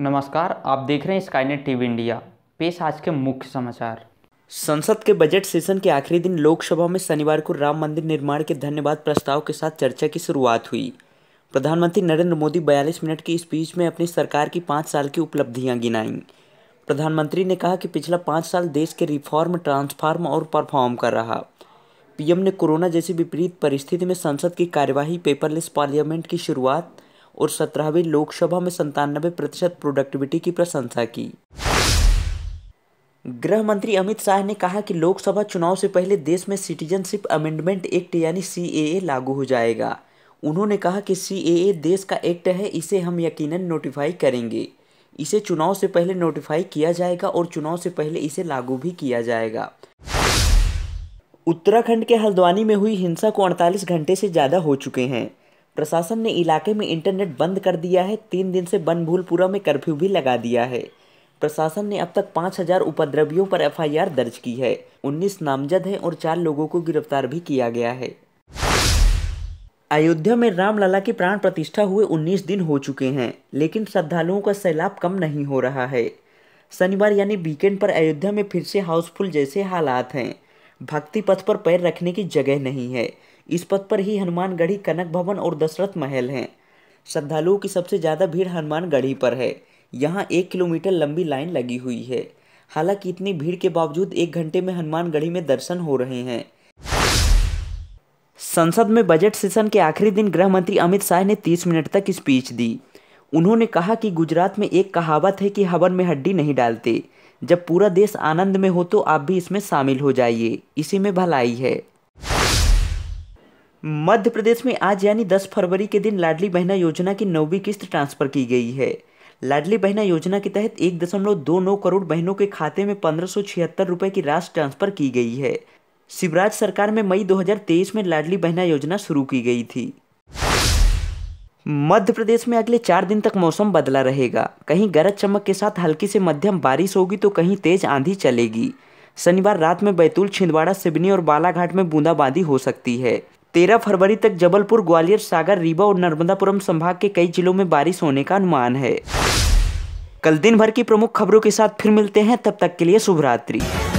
नमस्कार आप देख रहे हैं स्काईनेट टीवी इंडिया पेश आज के मुख्य समाचार संसद के बजट सेशन के आखिरी दिन लोकसभा में शनिवार को राम मंदिर निर्माण के धन्यवाद प्रस्ताव के साथ चर्चा की शुरुआत हुई प्रधानमंत्री नरेंद्र मोदी 42 मिनट की स्पीच में अपनी सरकार की पाँच साल की उपलब्धियां गिनाईं प्रधानमंत्री ने कहा कि पिछला पाँच साल देश के रिफॉर्म ट्रांसफार्म और परफॉर्म कर रहा पीएम ने कोरोना जैसी विपरीत परिस्थिति में संसद की कार्यवाही पेपरलेस पार्लियामेंट की शुरुआत और सत्रहवीं लोकसभा में संतानबे प्रतिशत प्रोडक्टिविटी की प्रशंसा की गृह मंत्री अमित शाह ने कहा कि लोकसभा चुनाव से पहले देश में सिटीजनशिप अमेंडमेंट एक्ट यानी सी लागू हो जाएगा उन्होंने कहा कि सी देश का एक्ट है इसे हम यकीनन नोटिफाई करेंगे इसे चुनाव से पहले नोटिफाई किया जाएगा और चुनाव से पहले इसे लागू भी किया जाएगा उत्तराखंड के हल्द्वानी में हुई हिंसा को 48 घंटे से ज़्यादा हो चुके हैं प्रशासन ने इलाके में इंटरनेट बंद कर दिया है तीन दिन से बनभूलपुरा में कर्फ्यू भी लगा दिया है प्रशासन ने अब तक पाँच हजार उपद्रवियों पर एफआईआर दर्ज की है उन्नीस नामजद हैं और चार लोगों को गिरफ्तार भी किया गया है अयोध्या में रामलला की प्राण प्रतिष्ठा हुए 19 दिन हो चुके हैं लेकिन श्रद्धालुओं का सैलाब कम नहीं हो रहा है शनिवार यानी वीकेंड पर अयोध्या में फिर से हाउसफुल जैसे हालात हैं भक्ति पथ पर पैर रखने की जगह नहीं है इस पथ पर ही हनुमानगढ़ी कनक भवन और दशरथ महल हैं श्रद्धालुओं की सबसे ज़्यादा भीड़ हनुमानगढ़ी पर है यहाँ एक किलोमीटर लंबी लाइन लगी हुई है हालांकि इतनी भीड़ के बावजूद एक घंटे में हनुमानगढ़ी में दर्शन हो रहे हैं संसद में बजट सेशन के आखिरी दिन गृह मंत्री अमित शाह ने 30 मिनट तक स्पीच दी उन्होंने कहा कि गुजरात में एक कहावत है कि हवन में हड्डी नहीं डालते जब पूरा देश आनंद में हो तो आप भी इसमें शामिल हो जाइए इसी में भलाई है मध्य प्रदेश में आज यानी 10 फरवरी के दिन लाडली बहना योजना की नौवीं किस्त ट्रांसफर की गई है लाडली बहना योजना के तहत एक दशमलव दो नौ करोड़ बहनों के खाते में पंद्रह सौ छिहत्तर रुपये की राशि ट्रांसफर की गई है शिवराज सरकार में मई 2023 में लाडली बहना योजना शुरू की गई थी मध्य प्रदेश में अगले चार दिन तक मौसम बदला रहेगा कहीं गरज चमक के साथ हल्की से मध्यम बारिश होगी तो कहीं तेज आंधी चलेगी शनिवार रात में बैतूल छिंदवाड़ा सिवनी और बालाघाट में बूंदाबांदी हो सकती है तेरह फरवरी तक जबलपुर ग्वालियर सागर रीवा और नर्मदापुरम संभाग के कई जिलों में बारिश होने का अनुमान है कल दिन भर की प्रमुख खबरों के साथ फिर मिलते हैं तब तक के लिए शुभरात्रि